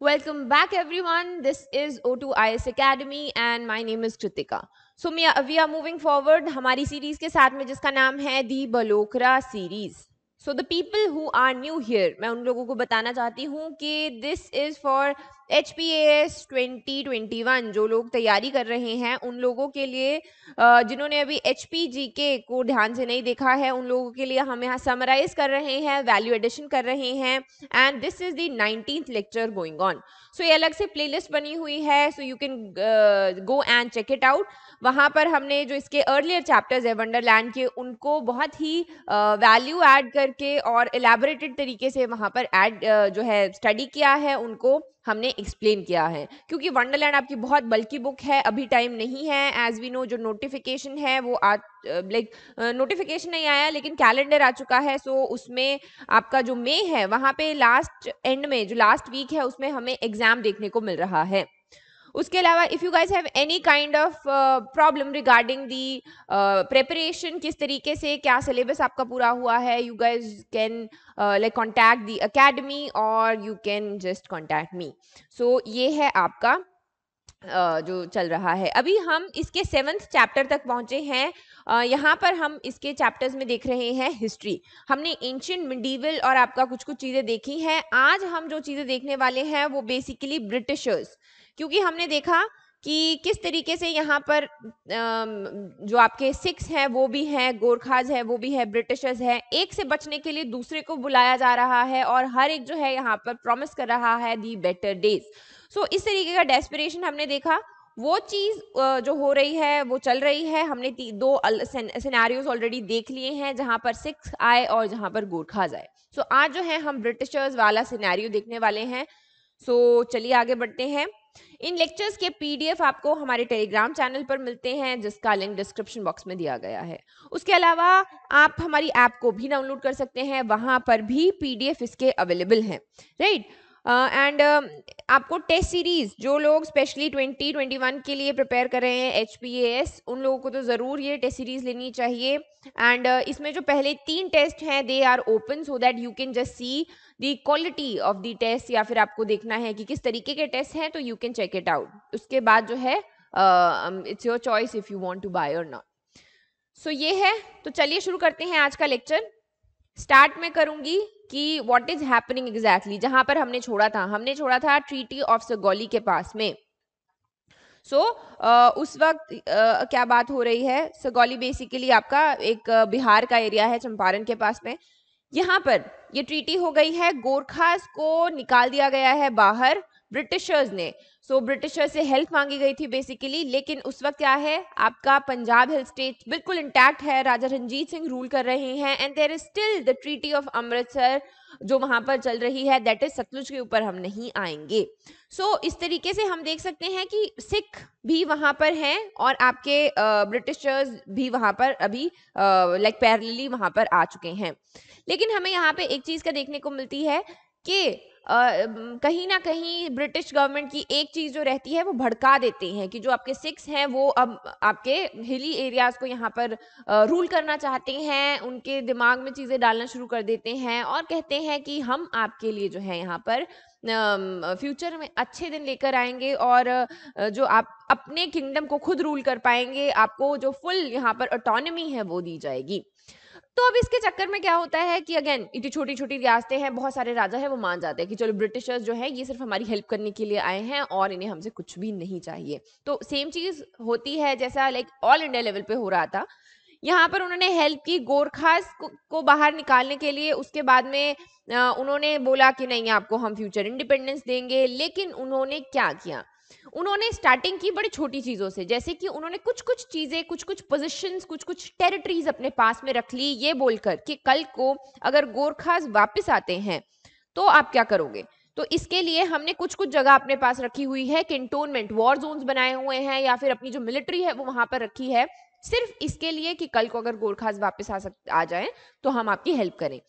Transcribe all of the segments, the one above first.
Welcome back, everyone. This is O2IS Academy, and my name is Kritika. So, we are we are moving forward हमारी series ke साथ mein jiska naam hai the Balokra series. So, the people who are new here, मैं उन लोगों को बताना चाहती हूँ कि this is for H P S twenty twenty one जो लोग तैयारी कर रहे हैं उन लोगों के लिए जिन्होंने अभी एच पी जी के को ध्यान से नहीं देखा है उन लोगों के लिए हम यहाँ समराइज कर रहे हैं वैल्यू एडिशन कर रहे हैं and this is the nineteen lecture going on so ये अलग से प्ले लिस्ट बनी हुई है so you can go and check it out वहाँ पर हमने जो इसके अर्लियर चैप्टर्स है वंडरलैंड के उनको बहुत ही वैल्यू ऐड करके और एलेबरेटेड तरीके से वहाँ पर एड जो है स्टडी किया है उनको हमने एक्सप्लेन किया है क्योंकि वंडरलैंड आपकी बहुत बल्कि बुक है अभी टाइम नहीं है एज वी नो जो नोटिफिकेशन है वो आ लाइक नोटिफिकेशन नहीं आया लेकिन कैलेंडर आ चुका है सो उसमें आपका जो मे है वहाँ पे लास्ट एंड में जो लास्ट वीक है उसमें हमें एग्जाम देखने को मिल रहा है उसके अलावा if you guys have any kind of problem regarding the preparation किस तरीके से क्या सिलेबस आपका पूरा हुआ है you guys can like contact the academy और you can just contact me so ये है आपका जो चल रहा है अभी हम इसके सेवन्थ चैप्टर तक पहुंचे हैं यहाँ पर हम इसके चैप्टर्स में देख रहे हैं हिस्ट्री हमने एंशियंट मिडीवल और आपका कुछ कुछ चीज़ें देखी हैं आज हम जो चीज़ें देखने वाले हैं वो बेसिकली ब्रिटिशर्स क्योंकि हमने देखा कि किस तरीके से यहाँ पर जो आपके सिक्स हैं वो भी हैं गोरखाज है वो भी है ब्रिटिशर्स है एक से बचने के लिए दूसरे को बुलाया जा रहा है और हर एक जो है यहाँ पर प्रॉमिस कर रहा है दी बेटर डेज सो इस तरीके का डेस्परेशन हमने देखा वो चीज़ जो हो रही है वो चल रही है हमने दो सिनेरियोज ऑलरेडी देख लिए हैं जहाँ पर सिक्स आए और जहाँ पर गोरखाज आए सो so, आज जो है हम ब्रिटिशर्स वाला सिनेरियो देखने वाले हैं सो so, चलिए आगे बढ़ते हैं इन लेक्चर्स के पीडीएफ आपको हमारे टेलीग्राम चैनल पर मिलते हैं जिसका लिंक डिस्क्रिप्शन बॉक्स में दिया गया है उसके अलावा आप हमारी ऐप को भी डाउनलोड कर सकते हैं वहां पर भी पीडीएफ इसके अवेलेबल हैं right right? And uh, um, आपको टेस्ट सीरीज़ जो लोग स्पेशली 2021 के लिए प्रिपेयर कर रहे हैं एच उन लोगों को तो ज़रूर ये टेस्ट सीरीज़ लेनी चाहिए एंड uh, इसमें जो पहले तीन टेस्ट हैं they are open so that you can just see the quality of the test या फिर आपको देखना है कि किस तरीके के टेस्ट हैं तो you can check it out उसके बाद जो है it's your choice if you want to buy और नॉट सो ये है तो चलिए शुरू करते हैं आज का लेक्चर स्टार्ट में करूंगी कि व्हाट इज हैपनिंग एग्जैक्टली जहां पर हमने छोड़ा था हमने छोड़ा था ट्रीटी ऑफ सगौली के पास में सो so, uh, उस वक्त uh, क्या बात हो रही है सगौली बेसिकली आपका एक uh, बिहार का एरिया है चंपारण के पास में यहाँ पर ये ट्रीटी हो गई है गोरखास को निकाल दिया गया है बाहर ब्रिटिशर्स ने सो so, ब्रिटिशर से हेल्प मांगी गई थी बेसिकली लेकिन उस वक्त क्या है आपका पंजाब हिल स्टेट बिल्कुल इंटैक्ट है राजा रंजीत सिंह रूल कर रहे हैं and there is still the treaty of Amritsar जो वहां पर चल रही है दैट इज सतलुज के ऊपर हम नहीं आएंगे सो so, इस तरीके से हम देख सकते हैं कि सिख भी वहां पर हैं और आपके ब्रिटिशर्स भी वहां पर अभी लाइक पैरली वहां पर आ चुके हैं लेकिन हमें यहाँ पे एक चीज का देखने को मिलती है कि कहीं ना कहीं ब्रिटिश गवर्नमेंट की एक चीज़ जो रहती है वो भड़का देते हैं कि जो आपके सिख्स हैं वो अब आपके हिली एरियाज़ को यहाँ पर रूल करना चाहते हैं, उनके दिमाग में चीज़ें डालना शुरू कर देते हैं और कहते हैं कि हम आपके लिए जो है यहाँ पर फ्यूचर में अच्छे दिन लेकर आएंगे और जो आप अपने किंगडम को खुद रूल कर पाएंगे आपको जो फुल यहाँ पर ऑटोनमी है वो दी जाएगी। तो अब इसके चक्कर में क्या होता है कि अगेन इतनी छोटी छोटी रियासतें हैं बहुत सारे राजा हैं वो मान जाते हैं कि चलो ब्रिटिशर्स जो है ये सिर्फ हमारी हेल्प करने के लिए आए हैं और इन्हें हमसे कुछ भी नहीं चाहिए तो सेम चीज होती है जैसा लाइक ऑल इंडिया लेवल पे हो रहा था यहाँ पर उन्होंने हेल्प की गोरखास को, को बाहर निकालने के लिए उसके बाद में उन्होंने बोला कि नहीं आपको हम फ्यूचर इंडिपेंडेंस देंगे लेकिन उन्होंने क्या किया उन्होंने स्टार्टिंग की बड़ी छोटी चीज़ों से जैसे कि उन्होंने कुछ कुछ चीज़ें कुछ कुछ पोजिशन कुछ कुछ टेरिटरीज अपने पास में रख ली ये बोलकर कि कल को अगर गोरखाज वापस आते हैं तो आप क्या करोगे तो इसके लिए हमने कुछ कुछ जगह अपने पास रखी हुई है कंटोनमेंट वॉर जोन बनाए हुए हैं या फिर अपनी जो मिलिट्री है वो वहां पर रखी है सिर्फ इसके लिए कि कल को अगर गोरखाज वापस आ सक आ जाए तो हम आपकी हेल्प करें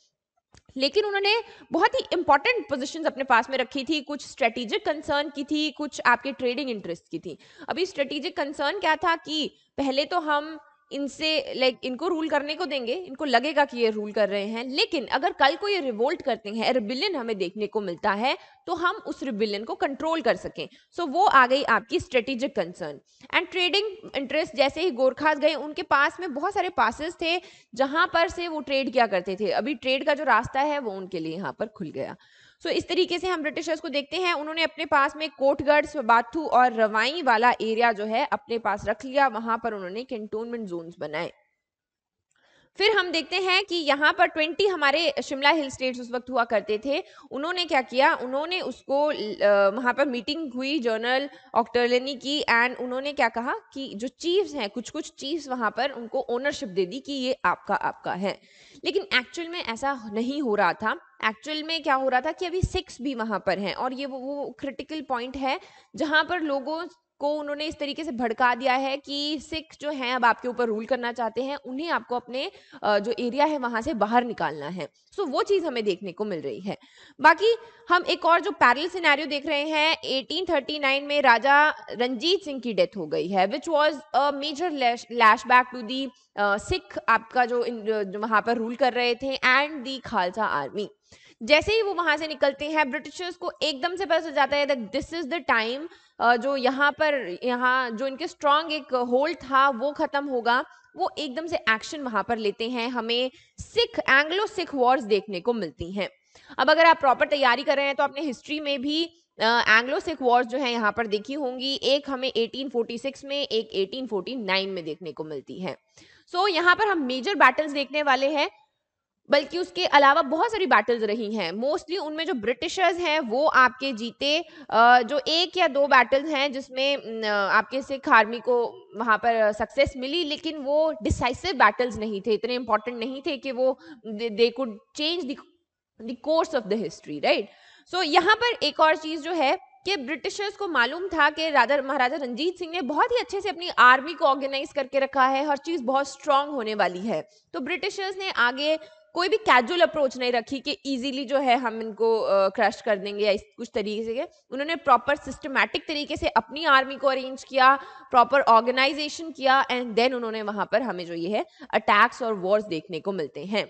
लेकिन उन्होंने बहुत ही इंपॉर्टेंट पोजीशंस अपने पास में रखी थी कुछ स्ट्रेटेजिक कंसर्न की थी कुछ आपके ट्रेडिंग इंटरेस्ट की थी अभी स्ट्रेटेजिक कंसर्न क्या था कि पहले तो हम इनसे लाइक इनको रूल करने को देंगे इनको लगेगा कि ये रूल कर रहे हैं लेकिन अगर कल को ये रिवोल्ट करते हैं रिबिलियन हमें देखने को मिलता है तो हम उस रिबिलियन को कंट्रोल कर सकें सो so, वो आ गई आपकी strategic concern and trading interest जैसे ही गोरखास गए उनके पास में बहुत सारे पासिस थे जहाँ पर से वो ट्रेड किया करते थे अभी ट्रेड का जो रास्ता है वो उनके लिए यहाँ पर खुल गया सो इस तरीके से हम ब्रिटिशर्स को देखते हैं उन्होंने अपने पास में कोटगढ़ बाथू और रवाई वाला एरिया जो है अपने पास रख लिया वहां पर उन्होंने कंटोनमेंट जोन बनाए फिर हम देखते हैं कि यहाँ पर ट्वेंटी हमारे शिमला हिल स्टेट्स उस वक्त हुआ करते थे उन्होंने क्या किया उन्होंने उसको वहाँ पर मीटिंग हुई जर्नल ऑक्टरलेनी की एंड उन्होंने क्या कहा कि जो चीफ्स हैं कुछ कुछ चीफ्स वहाँ पर उनको ओनरशिप दे दी कि ये आपका आपका है लेकिन एक्चुअल में ऐसा नहीं हो रहा था एक्चुअल में क्या हो रहा था कि अभी सिक्स भी वहाँ पर हैं और ये वो, वो क्रिटिकल पॉइंट है जहाँ पर लोगों को उन्होंने इस तरीके से भड़का दिया है कि सिख जो हैं अब आपके ऊपर रूल करना चाहते हैं उन्हें आपको अपने जो एरिया है वहां से बाहर निकालना है सो वो चीज हमें देखने को मिल रही है बाकी हम एक और जो पैरल सिनेरियो देख रहे हैं 1839 में राजा रंजीत सिंह की डेथ हो गई है which was a major lash back to the Sikh आपका जो, जो वहां पर रूल कर रहे थे एंड दी खालसा आर्मी जैसे ही वो वहां से निकलते हैं ब्रिटिशर्स को एकदम से पता चल जाता है दिस इज द टाइम जो यहाँ पर यहाँ जो इनके स्ट्रांग एक होल्ड था वो खत्म होगा वो एकदम से एक्शन वहां पर लेते हैं हमें सिख एंग्लो सिख वॉर्स देखने को मिलती हैं अब अगर आप प्रॉपर तैयारी कर रहे हैं तो आपने हिस्ट्री में भी एंग्लो सिख वॉर्स जो है यहाँ पर देखी होंगी एक हमें 1846 में एक 1849 में देखने को मिलती है सो so, यहाँ पर हम मेजर बैटल्स देखने वाले हैं बल्कि उसके अलावा बहुत सारी बैटल्स रही हैं मोस्टली उनमें जो ब्रिटिशर्स हैं वो आपके जीते जो एक या दो बैटल्स हैं जिसमें आपके सिख आर्मी को वहाँ पर सक्सेस मिली लेकिन वो डिसाइसिव बैटल्स नहीं थे इतने इंपॉर्टेंट नहीं थे कि वो they could change the course of the history right so यहाँ पर एक और चीज़ जो है कि ब्रिटिशर्स को मालूम था कि राजा महाराजा रंजीत सिंह ने बहुत ही अच्छे से अपनी आर्मी को ऑर्गेनाइज करके रखा है हर चीज़ बहुत स्ट्रांग होने वाली है तो ब्रिटिशर्स ने आगे कोई भी कैजुअल अप्रोच नहीं रखी कि इजीली जो है हम इनको क्रश कर देंगे या इस कुछ तरीके से उन्होंने प्रॉपर सिस्टमैटिक तरीके से अपनी आर्मी को अरेंज किया प्रॉपर ऑर्गेनाइजेशन किया एंड देन उन्होंने वहां पर हमें जो ये है अटैक्स और वॉर्स देखने को मिलते हैं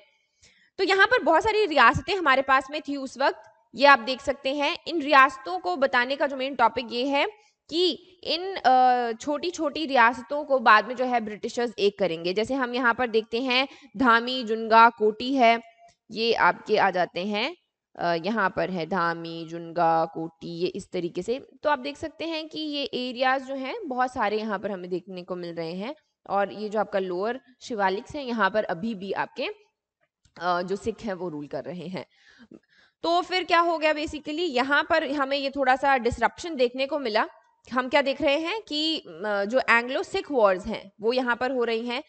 तो यहाँ पर बहुत सारी रियासतें हमारे पास में थी उस वक्त ये आप देख सकते हैं इन रियासतों को बताने का जो मेन टॉपिक ये है कि इन छोटी छोटी रियासतों को बाद में जो है ब्रिटिशर्स एक करेंगे जैसे हम यहाँ पर देखते हैं धामी जुनगा कोटी है ये आपके आ जाते हैं यहाँ पर है धामी जुनगा कोटी ये इस तरीके से तो आप देख सकते हैं कि ये एरियाज जो हैं बहुत सारे यहाँ पर हमें देखने को मिल रहे हैं और ये जो आपका लोअर शिवालिक्स है यहाँ पर अभी भी आपके जो सिख हैं वो रूल कर रहे हैं तो फिर क्या हो गया बेसिकली यहाँ पर हमें ये थोड़ा सा डिसरप्शन देखने को मिला हम क्या देख रहे हैं कि जो एंग्लो सिख वॉर्स हैं वो यहाँ पर हो रही हैं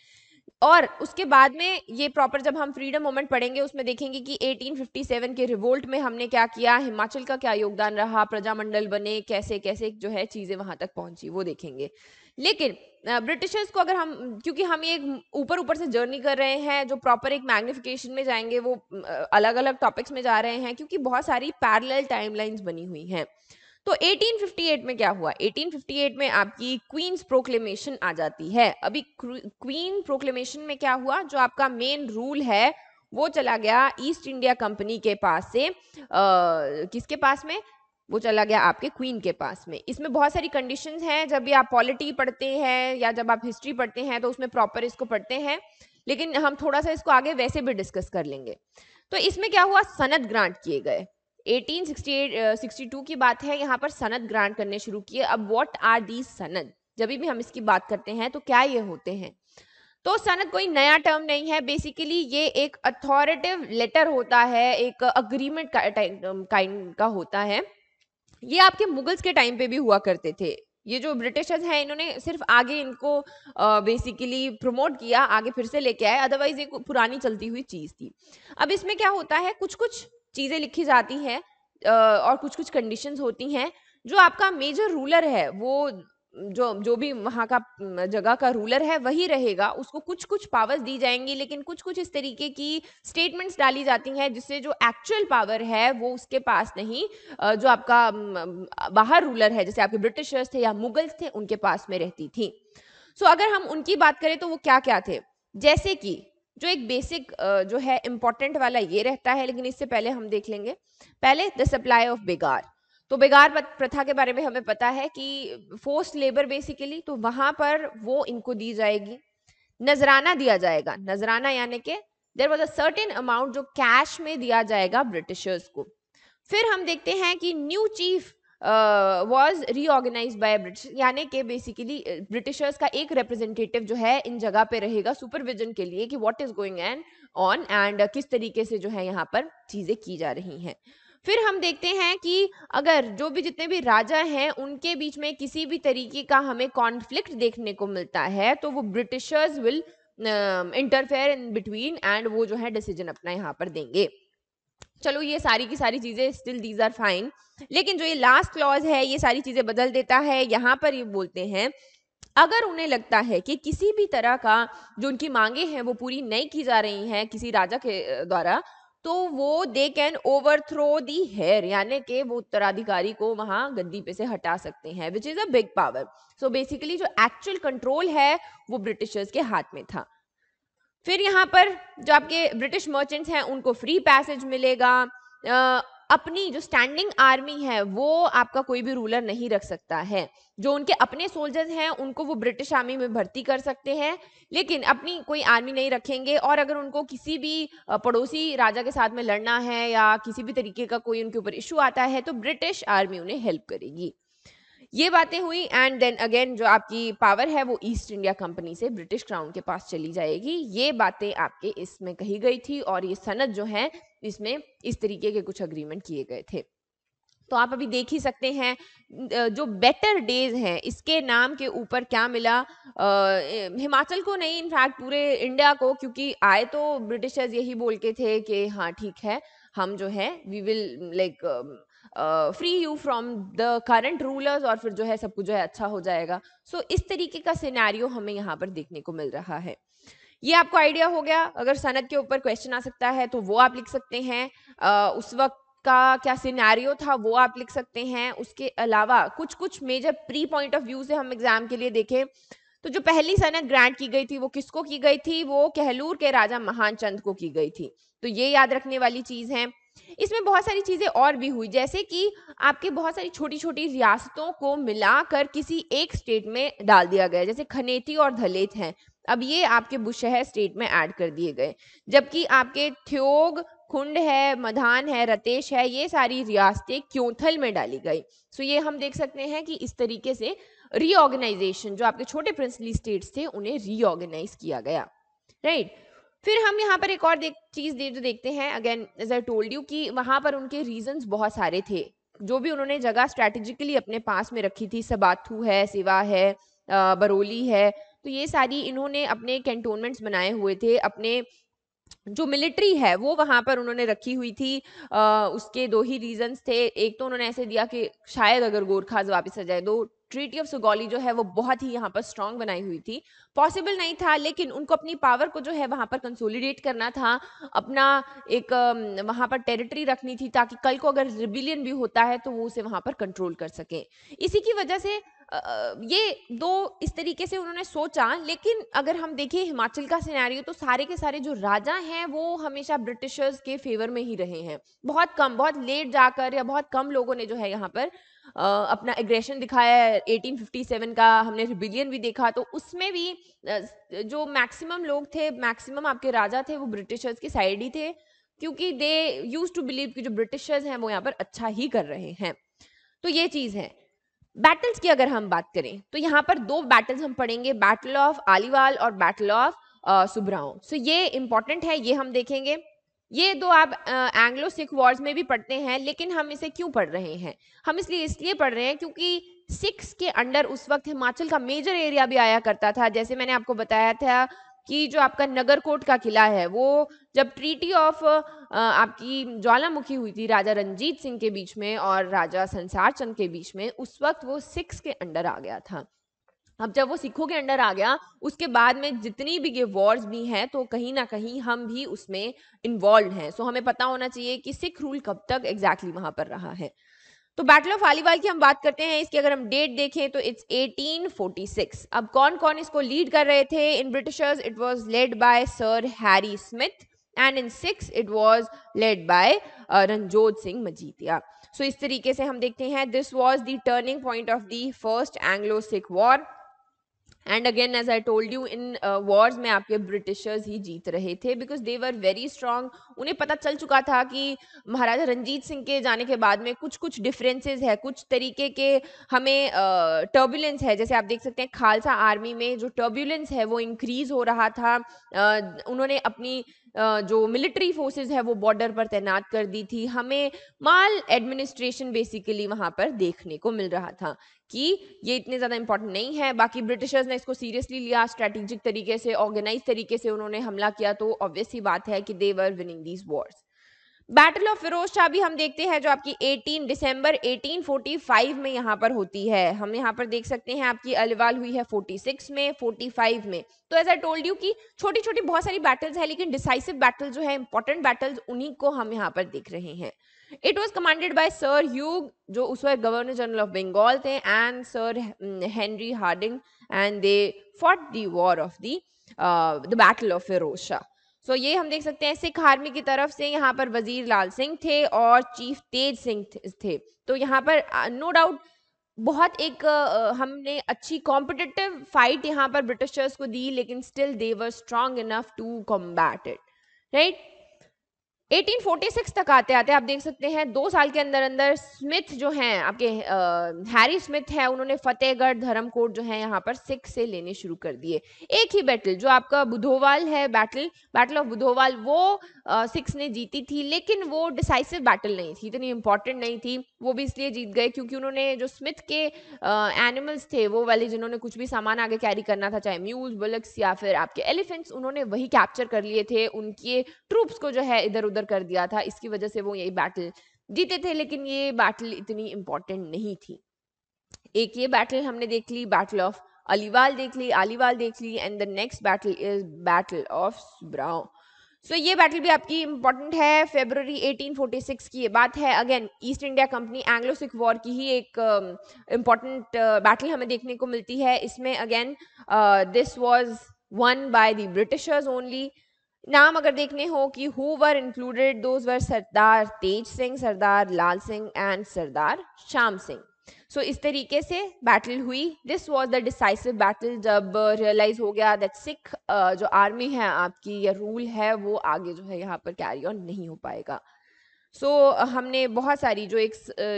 और उसके बाद में ये प्रॉपर जब हम फ्रीडम मोमेंट पढ़ेंगे उसमें देखेंगे कि 1857 के रिवोल्ट में हमने क्या किया हिमाचल का क्या योगदान रहा प्रजामंडल बने कैसे कैसे जो है चीज़ें वहाँ तक पहुँची वो देखेंगे लेकिन ब्रिटिशर्स को अगर हम क्योंकि हम ये ऊपर ऊपर से जर्नी कर रहे हैं जो प्रॉपर एक मैग्निफिकेशन में जाएंगे वो अलग अलग टॉपिक्स में जा रहे हैं क्योंकि बहुत सारी पैरल टाइमलाइंस बनी हुई हैं तो 1858 में क्या हुआ 1858 में आपकी क्वींस प्रोक्लेमेशन आ जाती है अभी क्वीन प्रोक्लेमेशन में क्या हुआ जो आपका मेन रूल है वो चला गया ईस्ट इंडिया कंपनी के पास से आ, किसके पास में वो चला गया आपके क्वीन के पास में इसमें बहुत सारी कंडीशन हैं जब भी आप पॉलिटी पढ़ते हैं या जब आप हिस्ट्री पढ़ते हैं तो उसमें प्रॉपर इसको पढ़ते हैं लेकिन हम थोड़ा सा इसको आगे वैसे भी डिस्कस कर लेंगे तो इसमें क्या हुआ सनद ग्रांट किए गए 1868 uh, की बात है यहाँ पर सनद ग्रांट करने शुरू किए अब व्हाट आर दी सनद जब भी हम इसकी बात करते हैं तो क्या ये होते हैं तो सनद कोई नया टर्म नहीं है बेसिकली ये एक अथॉरिटिव लेटर होता है एक अग्रीमेंट काइंड um, का होता है ये आपके मुगल्स के टाइम पे भी हुआ करते थे ये जो ब्रिटिशर्स हैं इन्होंने सिर्फ आगे इनको बेसिकली प्रमोट किया आगे फिर से लेके आए अदरवाइज ये पुरानी चलती हुई चीज़ थी अब इसमें क्या होता है कुछ कुछ चीज़ें लिखी जाती हैं और कुछ कुछ कंडीशंस होती हैं जो आपका मेजर रूलर है वो जो जो भी वहाँ का जगह का रूलर है वही रहेगा उसको कुछ कुछ पावर्स दी जाएंगी लेकिन कुछ कुछ इस तरीके की स्टेटमेंट्स डाली जाती हैं जिससे जो एक्चुअल पावर है वो उसके पास नहीं जो आपका बाहर रूलर है जैसे आपके ब्रिटिशर्स थे या मुगल्स थे उनके पास में रहती थी सो so, अगर हम उनकी बात करें तो वो क्या क्या थे जैसे कि जो एक बेसिक जो है इम्पोर्टेंट वाला ये रहता है लेकिन इससे पहले हम देख लेंगे पहले द सप्लाई ऑफ बेगार तो बेगार प्रथा के बारे में हमें पता है कि फोर्स लेबर बेसिकली तो वहां पर वो इनको दी जाएगी नजराना दिया जाएगा नजराना यानी कि there was a certain amount जो कैश में दिया जाएगा ब्रिटिशर्स को फिर हम देखते हैं कि new chief was reorganize by British यानी कि बेसिकली ब्रिटिशर्स uh, का एक रिप्रेजेंटेटिव जो है इन जगह पे रहेगा सुपरविजन के लिए कि वॉट इज गोइंग एन ऑन एंड किस तरीके से जो है यहाँ पर चीज़ें की जा रही हैं फिर हम देखते हैं कि अगर जो भी जितने भी राजा हैं उनके बीच में किसी भी तरीके का हमें कॉन्फ्लिक्ट देखने को मिलता है तो वो Britishers will interfere in between and वो जो है डिसीजन अपना यहाँ पर देंगे चलो ये सारी की सारी चीज़ें स्टिल दीज आर फाइन लेकिन जो ये लास्ट क्लॉज है ये सारी चीज़ें बदल देता है यहाँ पर ये बोलते हैं अगर उन्हें लगता है कि किसी भी तरह का जो उनकी मांगे हैं वो पूरी नहीं की जा रही हैं किसी राजा के द्वारा तो वो they can overthrow the heir यानी कि वो उत्तराधिकारी को वहाँ गद्दी पे से हटा सकते हैं which is a big power so basically जो एक्चुअल कंट्रोल है वो ब्रिटिशर्स के हाथ में था फिर यहाँ पर जो आपके ब्रिटिश मर्चेंट्स हैं उनको फ्री पैसेज मिलेगा आ, अपनी जो स्टैंडिंग आर्मी है वो आपका कोई भी रूलर नहीं रख सकता है जो उनके अपने सोल्जर्स हैं उनको वो ब्रिटिश आर्मी में भर्ती कर सकते हैं लेकिन अपनी कोई आर्मी नहीं रखेंगे और अगर उनको किसी भी पड़ोसी राजा के साथ में लड़ना है या किसी भी तरीके का कोई उनके ऊपर इशू आता है तो ब्रिटिश आर्मी उन्हें हेल्प करेगी ये बातें हुई एंड देन अगेन जो आपकी पावर है वो ईस्ट इंडिया कंपनी से ब्रिटिश क्राउन के पास चली जाएगी ये बातें आपके इसमें कही गई थी और ये सनद जो है इसमें इस तरीके के कुछ अग्रीमेंट किए गए थे तो आप अभी देख ही सकते हैं जो बेटर डेज हैं इसके नाम के ऊपर क्या मिला आ, हिमाचल को नहीं इनफैक्ट पूरे इंडिया को क्योंकि आए तो ब्रिटिशर्स यही बोल के थे कि हाँ ठीक है हम जो है we will like free you from the current rulers और फिर जो है सब कुछ जो है अच्छा हो जाएगा सो so, इस तरीके का सिनेरियो हमें यहाँ पर देखने को मिल रहा है ये आपको आइडिया हो गया अगर सनत के ऊपर क्वेश्चन आ सकता है तो वो आप लिख सकते हैं uh, उस वक्त का क्या सिनेरियो था वो आप लिख सकते हैं उसके अलावा कुछ कुछ major pre point of view से हम एग्जाम के लिए देखें तो जो पहली सनत ग्रांट की गई थी वो किसको की गई थी वो कहलूर के राजा महान चंद को की गई थी तो ये याद रखने वाली चीज़ है इसमें बहुत सारी चीज़ें और भी हुई जैसे कि आपके बहुत सारी छोटी छोटी रियासतों को मिलाकर किसी एक स्टेट में डाल दिया गया जैसे खनेती और धलेत हैं अब ये आपके बुशहर स्टेट में ऐड कर दिए गए जबकि आपके थ्योग खुंड है मधान है रतेश है ये सारी रियासतें क्योंथल में डाली गई सो ये हम देख सकते हैं कि इस तरीके से रीऑर्गेनाइजेशन जो आपके छोटे प्रिंसली स्टेट्स थे उन्हें रीऑर्गेनाइज किया गया राइट right? फिर हम यहाँ पर एक और देख चीज़ दे जो देखते हैं again as I told you कि वहां पर उनके रीजन बहुत सारे थे जो भी उन्होंने जगह स्ट्रेटेजिकली अपने पास में रखी थी सबाथू है सिवा है बरौली है तो ये सारी इन्होंने अपने कैंटोनमेंट्स बनाए हुए थे अपने जो मिलिट्री है वो वहाँ पर उन्होंने रखी हुई थी आ, उसके दो ही रीजंस थे एक तो उन्होंने ऐसे दिया कि शायद अगर गोरखाज वापस आ जाए दो ट्रीटी ऑफ सुगौली जो है वो बहुत ही यहाँ पर स्ट्रांग बनाई हुई थी पॉसिबल नहीं था लेकिन उनको अपनी पावर को जो है वहाँ पर कंसोलिडेट करना था अपना एक वहाँ पर टेरिटरी रखनी थी ताकि कल को अगर रिबिलियन भी होता है तो वो उसे वहाँ पर कंट्रोल कर सके इसी की वजह से ये दो इस तरीके से उन्होंने सोचा लेकिन अगर हम देखें हिमाचल का सिनेरियो तो सारे के सारे जो राजा हैं वो हमेशा ब्रिटिशर्स के फेवर में ही रहे हैं बहुत कम बहुत लेट जाकर या बहुत कम लोगों ने जो है यहाँ पर अपना एग्रेशन दिखाया है एटीन का हमने रिबिलियन भी देखा तो उसमें भी जो मैक्सिमम लोग थे मैक्सिमम आपके राजा थे वो ब्रिटिशर्स की साइड ही थे क्योंकि दे यूज टू बिलीव कि जो ब्रिटिशर्स हैं वो यहाँ पर अच्छा ही कर रहे हैं तो ये चीज़ है बैटल्स की अगर हम बात करें तो यहाँ पर दो बैटल्स हम पढ़ेंगे बैटल ऑफ आलीवाल और बैटल ऑफ सुब्राओ सो ये इंपॉर्टेंट है ये हम देखेंगे ये दो तो आप एंग्लो सिख वॉर्स में भी पढ़ते हैं लेकिन हम इसे क्यों पढ़ रहे हैं हम इसलिए इसलिए पढ़ रहे हैं क्योंकि सिक्स के अंडर उस वक्त हिमाचल का मेजर एरिया भी आया करता था जैसे मैंने आपको बताया था कि जो आपका नगरकोट का किला है वो जब ट्रीटी ऑफ आपकी ज्वालामुखी हुई थी राजा रंजीत सिंह के बीच में और राजा संसार चंद के बीच में उस वक्त वो सिक्स के अंडर आ गया था अब जब वो सिखों के अंडर आ गया उसके बाद में जितनी भी ये वॉर्स भी हैं तो कहीं ना कहीं हम भी उसमें इन्वॉल्व हैं सो हमें पता होना चाहिए कि सिख रूल कब तक एग्जैक्टली exactly वहां पर रहा है तो बैटल ऑफ आलीवाल की हम बात करते हैं इसकी अगर हम डेट देखें तो इट्स 1846 अब कौन कौन इसको लीड कर रहे थे in Britishers it was led by sir Harry Smith and in six it was led by Ranjodh Singh Majithia so इस तरीके से हम देखते हैं this was the turning point of the first Anglo Sikh war and again as I told you in wars में आपके Britishers ही जीत रहे थे because they were very strong उन्हें पता चल चुका था कि महाराजा रंजीत सिंह के जाने के बाद में कुछ कुछ डिफरेंसेस है कुछ तरीके के हमें टर्बुलेंस uh, है जैसे आप देख सकते हैं खालसा आर्मी में जो टर्बुलेंस है वो इंक्रीज हो रहा था uh, उन्होंने अपनी जो मिलिट्री फोर्सेस है वो बॉर्डर पर तैनात कर दी थी हमें माल एडमिनिस्ट्रेशन बेसिकली वहां पर देखने को मिल रहा था कि ये इतने ज़्यादा इंपॉर्टेंट नहीं है बाकी ब्रिटिशर्स ने इसको सीरियसली लिया स्ट्रेटेजिक तरीके से ऑर्गेनाइज तरीके से उन्होंने हमला किया तो ऑब्वियस ही बात है कि they were winning these wars battle of Firoz Shah भी हम देखते हैं जो आपकी 18 दिसंबर 1845 में यहाँ पर होती है हम यहाँ पर देख सकते हैं आपकी अलवाल हुई है 46 में 45 में तो एज आई टोल्ड यू कि छोटी छोटी बहुत सारी बैटल्स हैं लेकिन डिसाइसिव बैटल जो है इंपॉर्टेंट बैटल्स उन्हीं को हम यहाँ पर देख रहे हैं it was commanded by sir Hugh जो उस वक्त गवर्नर जनरल ऑफ बंगाल थे and sir Henry Hardinge and they fought the war of the the battle of Firoz Shah so ये हम देख सकते हैं सिख आर्मी की तरफ से यहाँ पर वजीर लाल सिंह थे और चीफ तेज सिंह थे तो यहाँ पर नो डाउट बहुत एक हमने अच्छी कॉम्पिटिटिव फाइट यहाँ पर ब्रिटिशर्स को दी लेकिन still they were strong enough to combat it right 1846 तक आते आते आप देख सकते हैं दो साल के अंदर अंदर स्मिथ जो हैं आपके हैरी स्मिथ है उन्होंने फतेहगढ़ धर्मकोट जो है यहाँ पर सिख से लेने शुरू कर दिए एक ही बैटल जो आपका बुधोवाल है बैटल बैटल ऑफ बुधोवाल वो सिक्स ने जीती थी लेकिन वो डिसाइसिव बैटल नहीं थी इतनी इंपॉर्टेंट नहीं थी वो भी इसलिए जीत गए क्योंकि उन्होंने जो स्मिथ के एनिमल्स थे वो वाले जिन्होंने कुछ भी सामान आगे कैरी करना था चाहे म्यूज बुलक्स या फिर आपके एलिफेंट्स उन्होंने वही कैप्चर कर लिए थे उनके ट्रूप्स को जो है इधर उधर डिलीवर कर दिया था इसकी वजह से वो ये बैटल जीते थे लेकिन ये बैटल इतनी इम्पोर्टेंट नहीं थी एक ये बैटल हमने देख ली बैटल ऑफ अलीवाल देख ली अलीवाल देख ली and the next battle is battle of Sobraon so ये बैटल भी आपकी इंपॉर्टेंट है फेब्रवरी 1846 की ये बात है again East India Company Anglo Sikh war की ही एक important um, uh, battle uh, हमें देखने को मिलती है इसमें again this was won by the Britishers only नाम अगर देखने हो कि who were included those were Sardar Tej Singh Sardar Lal Singh and Sardar Shyam Singh so इस तरीके से बैटल हुई this was the decisive battle जब रियलाइज uh, हो गया दैट सिख uh, जो आर्मी है आपकी या रूल है वो आगे जो है यहाँ पर कैरी ऑन नहीं हो पाएगा सो so, हमने बहुत सारी जो एक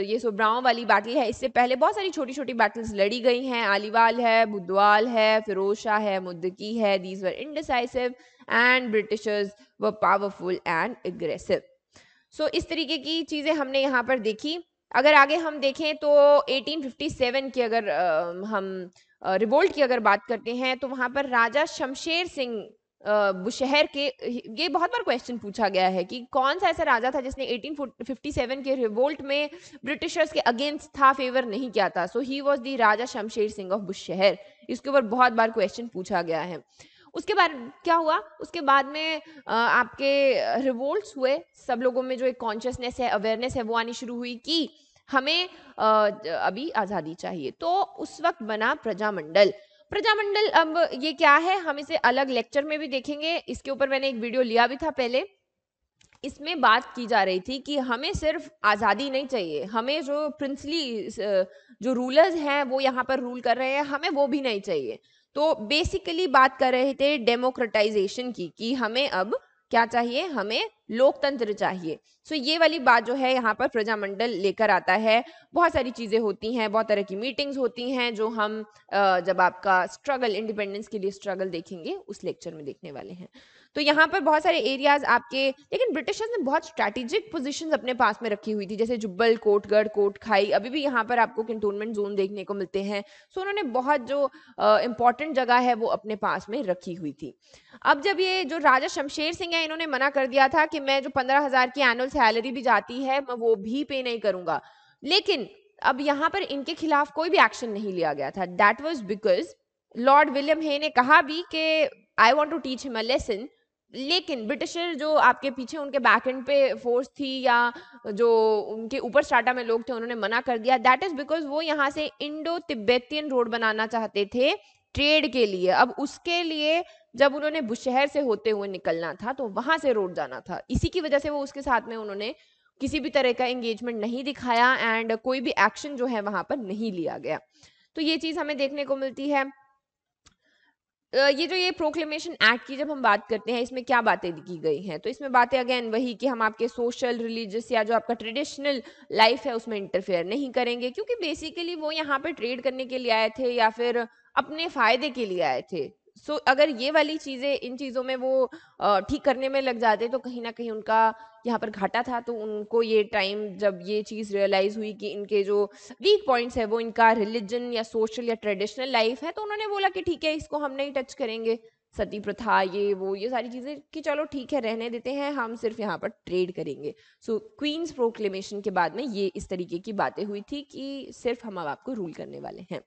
ये सोब्राओं वाली बैटल है इससे पहले बहुत सारी छोटी छोटी बैटल्स लड़ी गई हैं आलीवाल है बुद्धवाल है फिरोज शाह है मुद्दकी है these were indecisive and Britishers were powerful and aggressive so इस तरीके की चीज़ें हमने यहाँ पर देखी अगर आगे हम देखें तो 1857 की अगर आ, हम रिवोल्ट की अगर बात करते हैं तो वहाँ पर राजा शमशेर सिंह शहर के ये बहुत बार क्वेश्चन पूछा गया है कि कौन सा ऐसा राजा था जिसने 1857 के रिवोल्ट में ब्रिटिशर्स के अगेंस्ट था फेवर नहीं किया था so he was the Raja Shamsher Singh of Bushahr इसके ऊपर बहुत बार क्वेश्चन पूछा गया है उसके बाद क्या हुआ उसके बाद में आपके रिवोल्ट हुए सब लोगों में जो एक कॉन्शियसनेस है अवेयरनेस है वो आनी शुरू हुई कि हमें अभी आज़ादी चाहिए तो उस वक्त बना प्रजामंडल प्रजामंडल अब ये क्या है हम इसे अलग लेक्चर में भी देखेंगे इसके ऊपर मैंने एक वीडियो लिया भी था पहले इसमें बात की जा रही थी कि हमें सिर्फ आज़ादी नहीं चाहिए हमें जो प्रिंसली जो रूलर्स हैं वो यहाँ पर रूल कर रहे हैं हमें वो भी नहीं चाहिए तो बेसिकली बात कर रहे थे डेमोक्रेटाइजेशन की कि हमें अब क्या चाहिए हमें लोकतंत्र चाहिए सो ये वाली बात जो है यहाँ पर प्रजामंडल लेकर आता है बहुत सारी चीज़ें होती हैं बहुत तरह की मीटिंग्स होती हैं जो हम जब आपका स्ट्रगल इंडिपेंडेंस के लिए स्ट्रगल देखेंगे उस लेक्चर में देखने वाले हैं तो यहाँ पर बहुत सारे एरियाज आपके लेकिन ब्रिटिशर्स ने बहुत स्ट्रैटेजिक पोजीशंस अपने पास में रखी हुई थी जैसे जुब्बल कोटगढ़ कोटखाई अभी भी यहाँ पर आपको कंटोनमेंट जोन देखने को मिलते हैं सो उन्होंने बहुत जो इंपॉर्टेंट जगह है वो अपने पास में रखी हुई थी अब जब ये जो राजा शमशेर सिंह है इन्होंने मना कर दिया था कि मैं जो पंद्रह हज़ार की एनुअल सैलरी भी जाती है मैं वो भी पे नहीं करूंगा लेकिन अब यहाँ पर इनके खिलाफ कोई भी एक्शन नहीं लिया गया था that was because lord William Hay ने कहा भी कि I want to teach him a lesson लेकिन ब्रिटिशर जो आपके पीछे उनके बैक एंड पे फोर्स थी या जो उनके ऊपर स्टाटा में लोग थे उन्होंने मना कर दिया दैट इज बिकॉज वो यहाँ से इंडो तिब्बतियन रोड बनाना चाहते थे ट्रेड के लिए अब उसके लिए जब उन्होंने बुशहर से होते हुए निकलना था तो वहां से रोड जाना था इसी की वजह से वो उसके साथ में उन्होंने किसी भी तरह का एंगेजमेंट नहीं दिखाया एंड कोई भी एक्शन जो है वहां पर नहीं लिया गया तो ये चीज हमें देखने को मिलती है ये जो ये प्रोक्लेमेशन एक्ट की जब हम बात करते हैं इसमें क्या बातें की गई हैं तो इसमें बातें अगेन वही कि हम आपके सोशल रिलीजियस या जो आपका ट्रेडिशनल लाइफ है उसमें इंटरफेयर नहीं करेंगे क्योंकि बेसिकली वो यहाँ पे ट्रेड करने के लिए आए थे या फिर अपने फायदे के लिए आए थे सो so, अगर ये वाली चीज़ें इन चीज़ों में वो ठीक करने में लग जाते तो कहीं ना कहीं उनका यहाँ पर घाटा था तो उनको ये टाइम जब ये चीज़ रियलाइज़ हुई कि इनके जो वीक पॉइंट्स है वो इनका रिलीजन या सोशल या ट्रेडिशनल लाइफ है तो उन्होंने बोला कि ठीक है इसको हम नहीं टच करेंगे सती प्रथा ये वो ये सारी चीज़ें कि चलो ठीक है रहने देते हैं हम सिर्फ यहाँ पर ट्रेड करेंगे सो क्वींस प्रोक्लेमेशन के बाद में ये इस तरीके की बातें हुई थी कि सिर्फ हम अब आपको रूल करने वाले हैं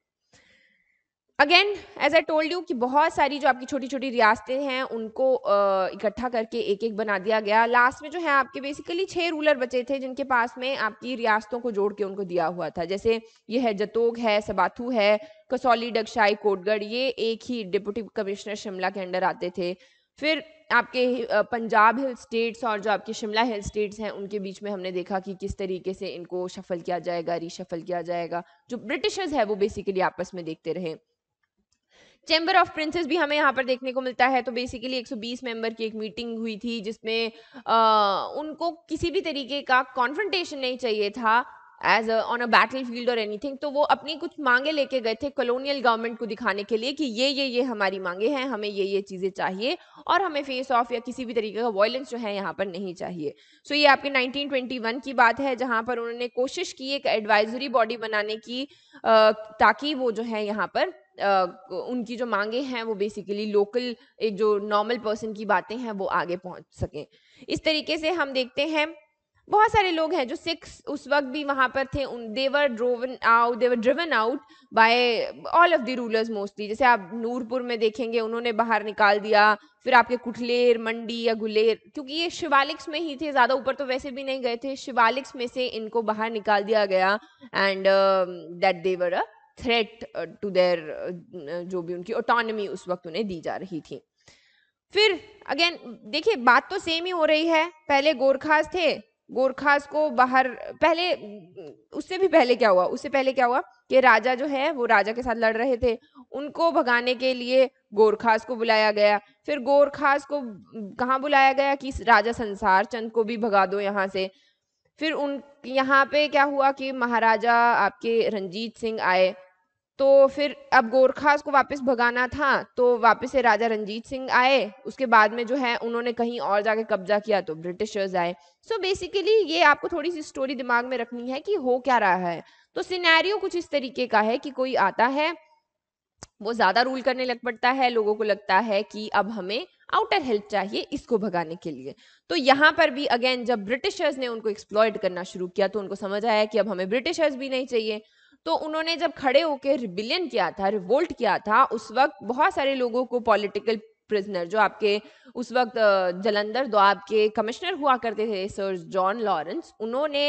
again as I told you कि बहुत सारी जो आपकी छोटी छोटी रियासतें हैं उनको इकट्ठा करके एक एक बना दिया गया लास्ट में जो है आपके बेसिकली छह रूलर बचे थे जिनके पास में आपकी रियासतों को जोड़ के उनको दिया हुआ था जैसे ये है जतोग है सबाथू है कसौली डगशाई कोटगढ़ ये एक ही डिप्टी कमिश्नर शिमला के अंडर आते थे फिर आपके पंजाब हिल स्टेट्स और जो आपके शिमला हिल स्टेट्स हैं उनके बीच में हमने देखा कि किस तरीके से इनको शफल किया जाएगा रीशफल किया जाएगा जो ब्रिटिशर्स है वो बेसिकली आपस में देखते रहे चैम्बर ऑफ प्रिंसेस भी हमें यहाँ पर देखने को मिलता है तो बेसिकली 120 मेंबर की एक मीटिंग हुई थी जिसमें आ, उनको किसी भी तरीके का कॉन्फ्रेंटेशन नहीं चाहिए था as on a battlefield और एनीथिंग तो वो अपनी कुछ मांगे लेके गए थे कॉलोनियल गवर्नमेंट को दिखाने के लिए कि ये ये ये हमारी मांगे हैं हमें ये ये चीज़ें चाहिए और हमें फेस ऑफ या किसी भी तरीके का वॉयलेंस जो है यहाँ पर नहीं चाहिए सो so ये आपके 1921 की बात है जहाँ पर उन्होंने कोशिश की एक एडवाइजरी बॉडी बनाने की ताकि वो जो है यहाँ पर उनकी जो मांगे हैं वो बेसिकली लोकल एक जो नॉर्मल पर्सन की बातें हैं वो आगे पहुंच सकें इस तरीके से हम देखते हैं बहुत सारे लोग हैं जो सिक्स उस वक्त भी वहां पर थे उन they were driven out they were driven out by all of the rulers mostly जैसे आप नूरपुर में देखेंगे उन्होंने बाहर निकाल दिया फिर आपके कुठलेर मंडी या गुलेर क्योंकि ये शिवालिक्स में ही थे ज़्यादा ऊपर तो वैसे भी नहीं गए थे शिवालिक्स में से इनको बाहर निकाल दिया गया and that they were a threat to their जो भी उनकी ऑटोनमी उस वक्त उन्हें दी जा रही थी फिर अगेन देखिए बात तो सेम ही हो रही है पहले गोरखास थे गोरखास को बाहर पहले उससे भी पहले क्या हुआ उससे पहले क्या हुआ कि राजा जो है वो राजा के साथ लड़ रहे थे उनको भगाने के लिए गोरखास को बुलाया गया फिर गोरखास को कहाँ बुलाया गया कि राजा संसार चंद को भी भगा दो यहाँ से फिर उन यहाँ पे क्या हुआ कि महाराजा आपके रंजीत सिंह आए तो फिर अब गोरखास को वापस भगाना था तो वापस से राजा रंजीत सिंह आए उसके बाद में जो है उन्होंने कहीं और जाके कब्जा किया तो ब्रिटिशर्स आए सो so बेसिकली ये आपको थोड़ी सी स्टोरी दिमाग में रखनी है कि हो क्या रहा है तो सिनेरियो कुछ इस तरीके का है कि कोई आता है वो ज्यादा रूल करने लग पड़ता है लोगों को लगता है कि अब हमें आउटर हेल्प चाहिए इसको भगाने के लिए तो यहाँ पर भी अगेन जब ब्रिटिशर्स ने उनको एक्सप्लॉयट करना शुरू किया तो उनको समझ आया कि अब हमें ब्रिटिशर्स भी नहीं चाहिए तो उन्होंने जब खड़े होकर रिबिलियन किया था रिवोल्ट किया था उस वक्त बहुत सारे लोगों को पॉलिटिकल प्रिजनर जो आपके उस वक्त जलंधर दो आपके कमिश्नर हुआ करते थे सर जॉन लॉरेंस उन्होंने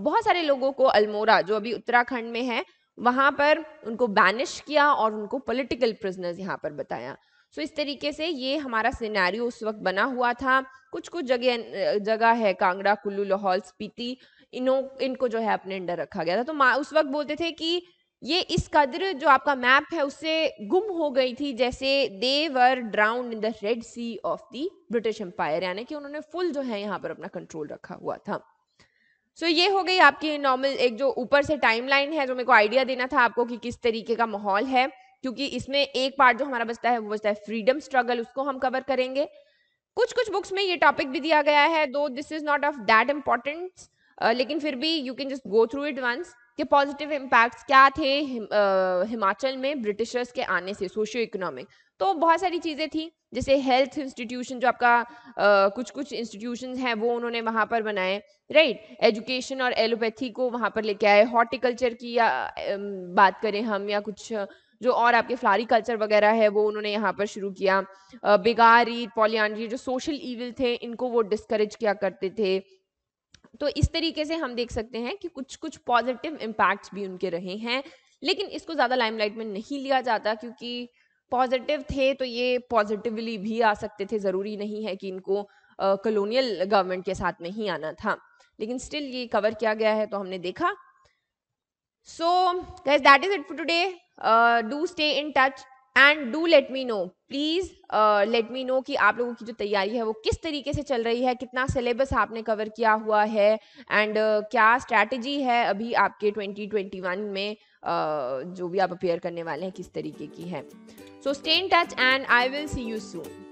बहुत सारे लोगों को अल्मोरा जो अभी उत्तराखंड में है वहां पर उनको बैनिश किया और उनको पॉलिटिकल प्रिजनर्स यहाँ पर बताया सो so, इस तरीके से ये हमारा सिनेरियो उस वक्त बना हुआ था कुछ कुछ जगह जगह है कांगड़ा कुल्लू लाहौल स्पीति इनो इनको जो है अपने अंडर रखा गया था तो उस वक्त बोलते थे कि ये इस कदर जो आपका मैप है उससे गुम हो गई थी जैसे they were drowned in the red sea of the British empire यानी कि उन्होंने फुल जो है यहाँ पर अपना कंट्रोल रखा हुआ था सो so, ये हो गई आपकी नॉर्मल एक जो ऊपर से टाइमलाइन है जो मेरे को आइडिया देना था आपको कि किस तरीके का माहौल है क्योंकि इसमें एक पार्ट जो हमारा बचता है वो बचता है फ्रीडम स्ट्रगल उसको हम कवर करेंगे कुछ कुछ बुक्स में ये टॉपिक भी दिया गया है दो this is not of that important लेकिन फिर भी you can just go through it once के पॉजिटिव इम्पैक्ट्स क्या थे हिम, आ, हिमाचल में ब्रिटिशर्स के आने से सोशियो इकोनॉमिक तो बहुत सारी चीज़ें थी जैसे हेल्थ इंस्टीट्यूशन जो आपका आ, कुछ कुछ इंस्टीट्यूशन हैं वो उन्होंने वहाँ पर बनाए राइट एजुकेशन और एलोपैथी को वहाँ पर लेके आए हॉर्टिकल्चर की या बात करें हम या कुछ जो और आपके फ्लारी कल्चर वगैरह है वो उन्होंने यहाँ पर शुरू किया बेगारी पॉलियांड्री जो सोशल ईविल थे इनको वो डिस्करेज किया करते थे तो इस तरीके से हम देख सकते हैं कि कुछ कुछ पॉजिटिव इम्पैक्ट्स भी उनके रहे हैं लेकिन इसको ज़्यादा लाइमलाइट में नहीं लिया जाता क्योंकि पॉजिटिव थे तो ये पॉजिटिवली भी आ सकते थे ज़रूरी नहीं है कि इनको कलोनियल गवर्नमेंट के साथ में ही आना था लेकिन स्टिल ये कवर किया गया है तो हमने देखा so that is it for today do stay in touch and do let me know please let me know कि आप लोगों की जो तैयारी है वो किस तरीके से चल रही है कितना सिलेबस आपने कवर किया हुआ है एंड uh, क्या स्ट्रैटेजी है अभी आपके 2021 में uh, जो भी आप अपेयर करने वाले हैं किस तरीके की है so stay in touch and I will see you soon